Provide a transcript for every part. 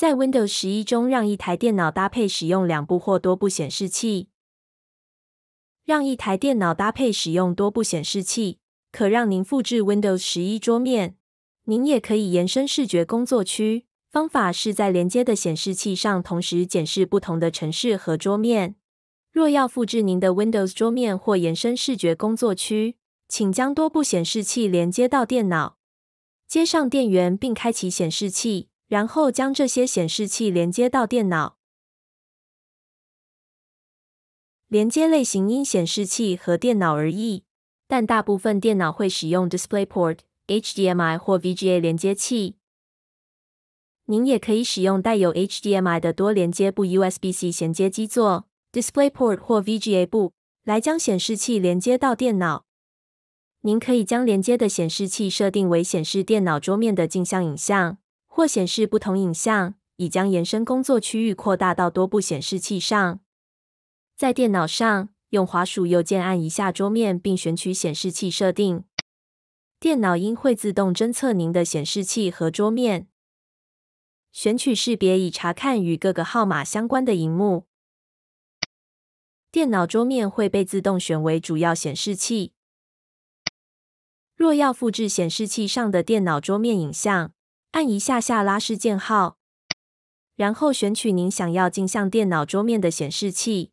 在 Windows 十一中，让一台电脑搭配使用两部或多部显示器，让一台电脑搭配使用多部显示器，可让您复制 Windows 十一桌面。您也可以延伸视觉工作区。方法是在连接的显示器上同时显示不同的城市和桌面。若要复制您的 Windows 桌面或延伸视觉工作区，请将多部显示器连接到电脑，接上电源并开启显示器。然后将这些显示器连接到电脑。连接类型因显示器和电脑而异，但大部分电脑会使用 DisplayPort、HDMI 或 VGA 连接器。您也可以使用带有 HDMI 的多连接部 USB-C 衔接基座、DisplayPort 或 VGA 部来将显示器连接到电脑。您可以将连接的显示器设定为显示电脑桌面的镜像影像。或显示不同影像，已将延伸工作区域扩大到多部显示器上。在电脑上用滑鼠右键按一下桌面，并选取显示器设定。电脑应会自动侦测您的显示器和桌面。选取识别以查看与各个号码相关的荧幕。电脑桌面会被自动选为主要显示器。若要复制显示器上的电脑桌面影像，按一下下拉式键号，然后选取您想要镜像电脑桌面的显示器。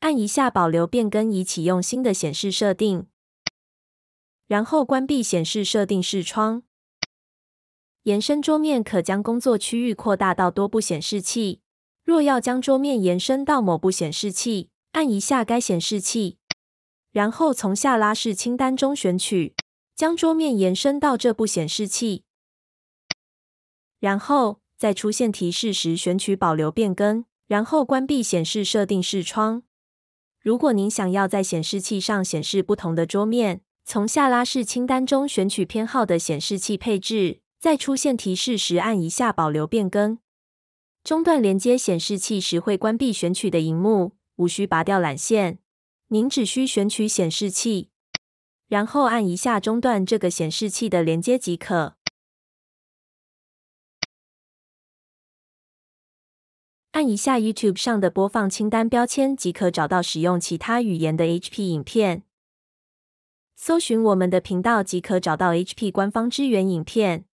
按一下保留变更以启用新的显示设定，然后关闭显示设定视窗。延伸桌面可将工作区域扩大到多部显示器。若要将桌面延伸到某部显示器，按一下该显示器，然后从下拉式清单中选取，将桌面延伸到这部显示器。然后在出现提示时，选取保留变更，然后关闭显示设定视窗。如果您想要在显示器上显示不同的桌面，从下拉式清单中选取偏好的显示器配置，在出现提示时按一下保留变更。中断连接显示器时会关闭选取的荧幕，无需拔掉缆线。您只需选取显示器，然后按一下中断这个显示器的连接即可。按一下 YouTube 上的播放清单标签，即可找到使用其他语言的 HP 影片。搜寻我们的频道，即可找到 HP 官方支援影片。